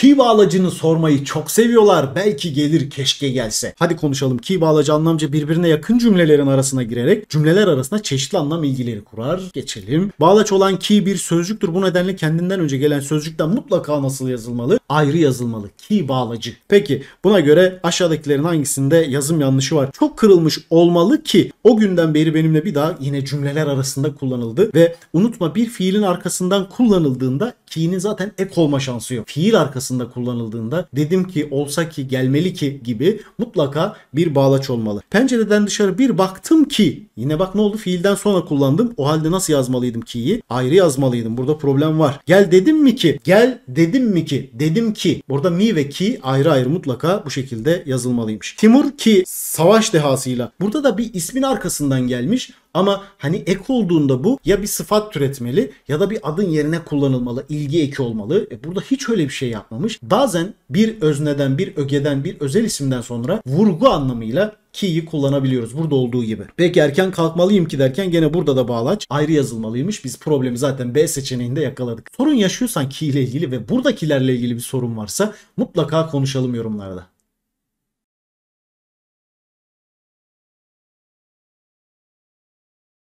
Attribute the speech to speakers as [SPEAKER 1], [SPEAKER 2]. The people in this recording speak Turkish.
[SPEAKER 1] Ki bağlacını sormayı çok seviyorlar. Belki gelir keşke gelse. Hadi konuşalım. ki bağlacı anlamca birbirine yakın cümlelerin arasına girerek cümleler arasında çeşitli anlam ilgileri kurar. Geçelim. Bağlaç olan ki bir sözcüktür. Bu nedenle kendinden önce gelen sözcükten mutlaka nasıl yazılmalı? Ayrı yazılmalı. ki bağlacı. Peki buna göre aşağıdakilerin hangisinde yazım yanlışı var? Çok kırılmış olmalı ki o günden beri benimle bir daha yine cümleler arasında kullanıldı ve unutma bir fiilin arkasından kullanıldığında ki'nin zaten ek olma şansı yok. Fiil arkası noktasında kullanıldığında dedim ki olsa ki gelmeli ki gibi mutlaka bir bağlaç olmalı. Pencereden dışarı bir baktım ki yine bak ne oldu fiilden sonra kullandım. O halde nasıl yazmalıydım ki'yi? Ayrı yazmalıydım. Burada problem var. Gel dedim mi ki? Gel dedim mi ki? Dedim ki. Burada mi ve ki ayrı ayrı mutlaka bu şekilde yazılmalıymış. Timur ki savaş dehasıyla. Burada da bir ismin arkasından gelmiş. Ama hani ek olduğunda bu ya bir sıfat türetmeli ya da bir adın yerine kullanılmalı. ilgi eki olmalı. E burada hiç öyle bir şey yapmamış. Bazen bir özneden, bir ögeden, bir özel isimden sonra vurgu anlamıyla ki'yi kullanabiliyoruz burada olduğu gibi. Peki erken kalkmalıyım ki derken gene burada da bağlaç ayrı yazılmalıymış. Biz problemi zaten B seçeneğinde yakaladık. Sorun yaşıyorsan ki ile ilgili ve buradakilerle ilgili bir sorun varsa mutlaka konuşalım yorumlarda.